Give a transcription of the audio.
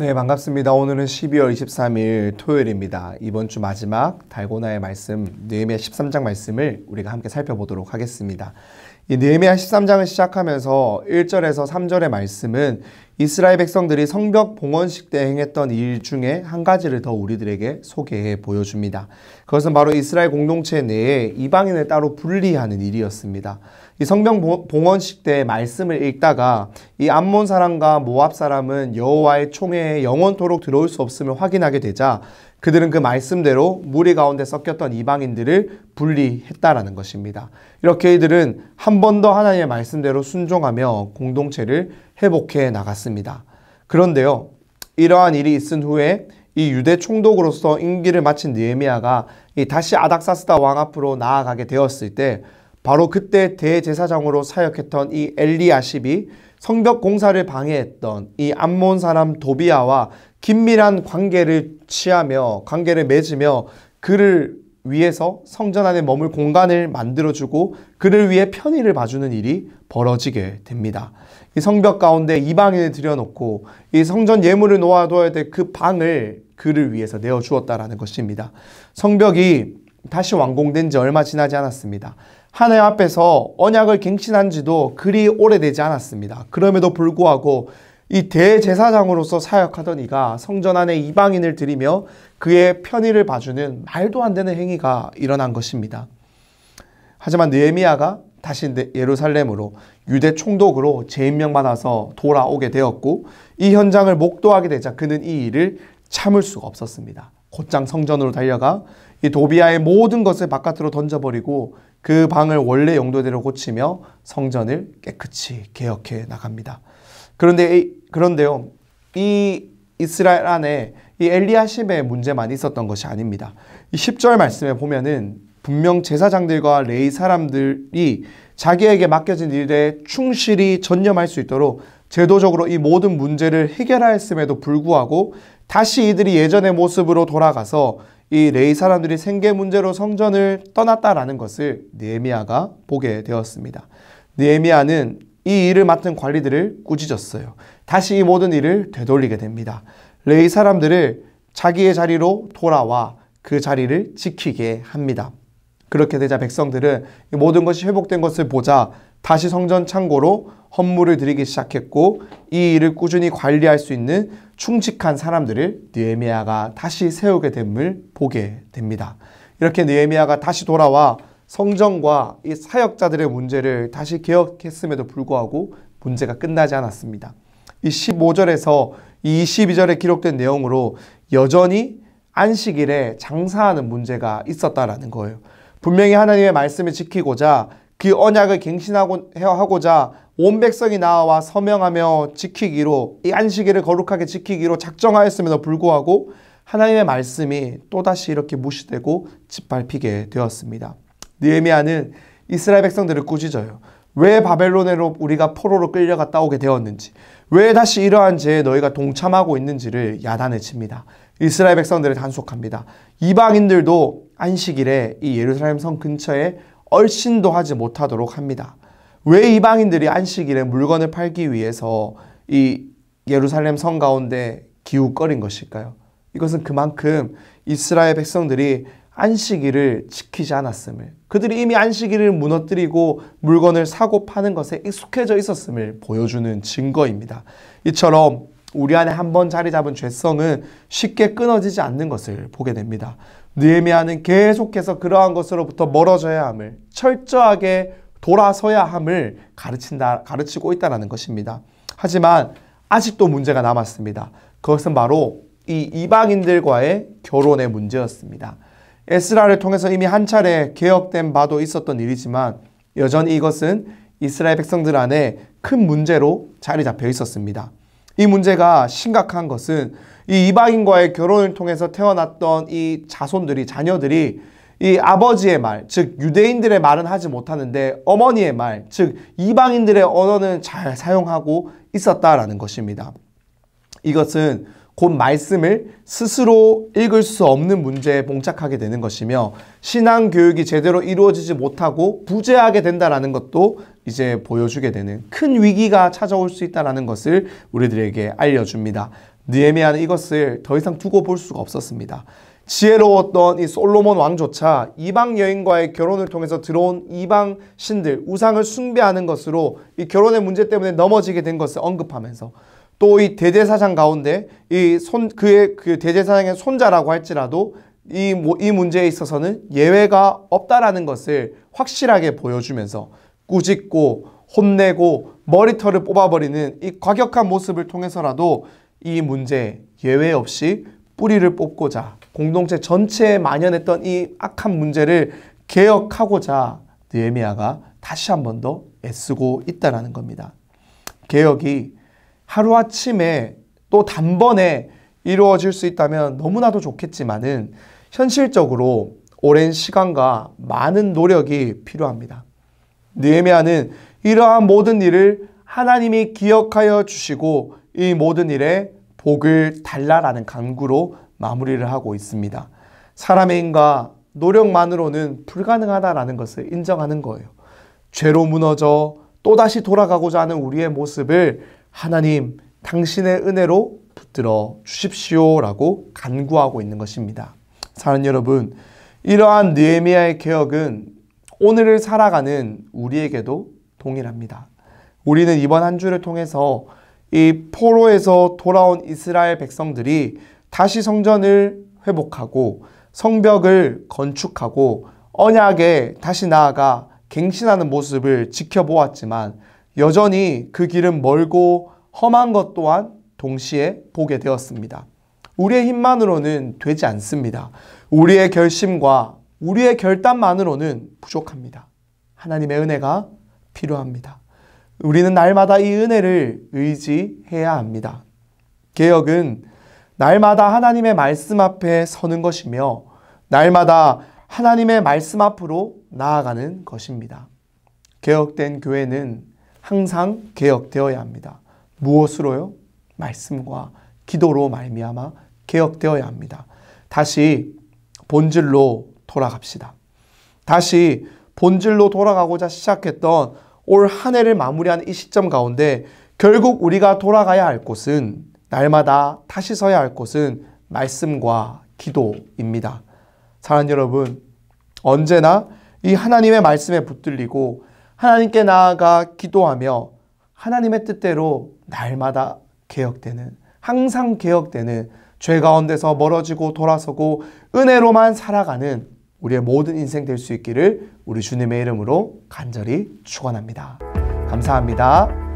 네, 반갑습니다. 오늘은 12월 23일 토요일입니다. 이번 주 마지막 달고나의 말씀, 느헤미야 13장 말씀을 우리가 함께 살펴보도록 하겠습니다. 느헤미야 13장을 시작하면서 1절에서 3절의 말씀은 이스라엘 백성들이 성벽 봉헌식 때 행했던 일 중에 한 가지를 더 우리들에게 소개해 보여줍니다. 그것은 바로 이스라엘 공동체 내에 이방인을 따로 분리하는 일이었습니다. 이 성벽 봉헌식 때 말씀을 읽다가 이 암몬 사람과 모압 사람은 여호와의 총에 영원토록 들어올 수 없음을 확인하게 되자 그들은 그 말씀대로 무리 가운데 섞였던 이방인들을 분리했다라는 것입니다. 이렇게 이들은 한 번 더 하나님의 말씀대로 순종하며 공동체를 회복해 나갔습니다. 그런데요, 이러한 일이 있은 후에 이 유대 총독으로서 임기를 마친 느헤미야가 다시 아닥사스다 왕 앞으로 나아가게 되었을 때 바로 그때 대제사장으로 사역했던 이 엘리아십이 성벽 공사를 방해했던 이 암몬 사람 도비아와 긴밀한 관계를 취하며 관계를 맺으며 그를 위해서 성전 안에 머물 공간을 만들어주고 그를 위해 편의를 봐주는 일이 벌어지게 됩니다. 이 성벽 가운데 이방인을 들여놓고 이 성전 예물을 놓아둬야 될 그 방을 그를 위해서 내어주었다라는 것입니다. 성벽이 다시 완공된 지 얼마 지나지 않았습니다. 하나님 앞에서 언약을 갱신한 지도 그리 오래되지 않았습니다. 그럼에도 불구하고 이 대제사장으로서 사역하던 이가 성전 안에 이방인을 들이며 그의 편의를 봐주는 말도 안 되는 행위가 일어난 것입니다. 하지만 느헤미야가 다시 네, 예루살렘으로 유대 총독으로 재임명받아서 돌아오게 되었고 이 현장을 목도하게 되자 그는 이 일을 참을 수가 없었습니다. 곧장 성전으로 달려가 이 도비아의 모든 것을 바깥으로 던져버리고 그 방을 원래 용도대로 고치며 성전을 깨끗이 개혁해 나갑니다. 그런데 그런데요. 이 이스라엘 안에 이 엘리야심의 문제만 있었던 것이 아닙니다. 이 10절 말씀에 보면은 분명 제사장들과 레이 사람들이 자기에게 맡겨진 일에 충실히 전념할 수 있도록 제도적으로 이 모든 문제를 해결하였음에도 불구하고 다시 이들이 예전의 모습으로 돌아가서 이 레이 사람들이 생계 문제로 성전을 떠났다라는 것을 느헤미야가 보게 되었습니다. 느헤미야는 이 일을 맡은 관리들을 꾸짖었어요. 다시 이 모든 일을 되돌리게 됩니다. 레이 사람들을 자기의 자리로 돌아와 그 자리를 지키게 합니다. 그렇게 되자 백성들은 모든 것이 회복된 것을 보자 다시 성전 창고로 헌물을 드리기 시작했고 이 일을 꾸준히 관리할 수 있는 충직한 사람들을 느헤미야가 다시 세우게 됨을 보게 됩니다. 이렇게 느헤미야가 다시 돌아와 성전과 이 사역자들의 문제를 다시 개혁했음에도 불구하고 문제가 끝나지 않았습니다. 이 15절에서 22절에 기록된 내용으로 여전히 안식일에 장사하는 문제가 있었다라는 거예요. 분명히 하나님의 말씀을 지키고자 그 언약을 갱신하고자 온 백성이 나와 서명하며 지키기로 이 안식일을 거룩하게 지키기로 작정하였음에도 불구하고 하나님의 말씀이 또다시 이렇게 무시되고 짓밟히게 되었습니다. 느헤미야는 이스라엘 백성들을 꾸짖어요. 왜 바벨론으로 우리가 포로로 끌려갔다 오게 되었는지, 왜 다시 이러한 죄에 너희가 동참하고 있는지를 야단을 칩니다. 이스라엘 백성들을 단속합니다. 이방인들도 안식일에 이 예루살렘 성 근처에 얼씬도 하지 못하도록 합니다. 왜 이방인들이 안식일에 물건을 팔기 위해서 이 예루살렘 성 가운데 기웃거린 것일까요? 이것은 그만큼 이스라엘 백성들이 안식일을 지키지 않았음을 그들이 이미 안식일을 무너뜨리고 물건을 사고 파는 것에 익숙해져 있었음을 보여주는 증거입니다. 이처럼 우리 안에 한번 자리 잡은 죄성은 쉽게 끊어지지 않는 것을 보게 됩니다. 느헤미야는 계속해서 그러한 것으로부터 멀어져야 함을 철저하게 돌아서야 함을 가르친다 가르치고 있다라는 것입니다. 하지만 아직도 문제가 남았습니다. 그것은 바로 이 이방인들과의 결혼의 문제였습니다. 에스라를 통해서 이미 한 차례 개혁된 바도 있었던 일이지만 여전히 이것은 이스라엘 백성들 안에 큰 문제로 자리 잡혀 있었습니다. 이 문제가 심각한 것은 이 이방인과의 결혼을 통해서 태어났던 이 자손들이 자녀들이 이 아버지의 말, 즉 유대인들의 말은 하지 못하는데 어머니의 말, 즉 이방인들의 언어는 잘 사용하고 있었다라는 것입니다. 이것은 곧 말씀을 스스로 읽을 수 없는 문제에 봉착하게 되는 것이며 신앙 교육이 제대로 이루어지지 못하고 부재하게 된다라는 것도 이제 보여주게 되는 큰 위기가 찾아올 수있다는 것을 우리들에게 알려줍니다. 느헤미야는 이것을 더 이상 두고 볼 수가 없었습니다. 지혜로웠던 이 솔로몬 왕조차 이방 여인과의 결혼을 통해서 들어온 이방 신들 우상을 숭배하는 것으로 이 결혼의 문제 때문에 넘어지게 된 것을 언급하면서 또이 대제사장 가운데 이 손 그의 그 대제사장의 손자라고 할지라도 이, 이 문제에 있어서는 예외가 없다라는 것을 확실하게 보여주면서 꾸짖고 혼내고 머리털을 뽑아버리는 이 과격한 모습을 통해서라도 이 문제 예외 없이 뿌리를 뽑고자 공동체 전체에 만연했던 이 악한 문제를 개혁하고자 느헤미아가 다시 한 번 더 애쓰고 있다라는 겁니다. 개혁이 하루아침에 또 단번에 이루어질 수 있다면 너무나도 좋겠지만은 현실적으로 오랜 시간과 많은 노력이 필요합니다. 느헤미야는 이러한 모든 일을 하나님이 기억하여 주시고 이 모든 일에 복을 달라라는 강구로 마무리를 하고 있습니다. 사람의 힘과 노력만으로는 불가능하다라는 것을 인정하는 거예요. 죄로 무너져 또다시 돌아가고자 하는 우리의 모습을 하나님, 당신의 은혜로 붙들어 주십시오라고 간구하고 있는 것입니다. 사는 여러분, 이러한 느헤미야의 개혁은 오늘을 살아가는 우리에게도 동일합니다. 우리는 이번 한 주를 통해서 이 포로에서 돌아온 이스라엘 백성들이 다시 성전을 회복하고 성벽을 건축하고 언약에 다시 나아가 갱신하는 모습을 지켜보았지만 여전히 그 길은 멀고 험한 것 또한 동시에 보게 되었습니다. 우리의 힘만으로는 되지 않습니다. 우리의 결심과 우리의 결단만으로는 부족합니다. 하나님의 은혜가 필요합니다. 우리는 날마다 이 은혜를 의지해야 합니다. 개혁은 날마다 하나님의 말씀 앞에 서는 것이며 날마다 하나님의 말씀 앞으로 나아가는 것입니다. 개혁된 교회는 항상 개혁되어야 합니다. 무엇으로요? 말씀과 기도로 말미암아 개혁되어야 합니다. 다시 본질로 돌아갑시다. 다시 본질로 돌아가고자 시작했던 올 한 해를 마무리하이 시점 가운데 결국 우리가 돌아가야 할 곳은 날마다 다시 서야 할 곳은 말씀과 기도입니다. 사랑 여러분, 언제나 이 하나님의 말씀에 붙들리고 하나님께 나아가 기도하며 하나님의 뜻대로 날마다 개혁되는 항상 개혁되는 죄 가운데서 멀어지고 돌아서고 은혜로만 살아가는 우리의 모든 인생 될 수 있기를 우리 주님의 이름으로 간절히 축원합니다. 감사합니다.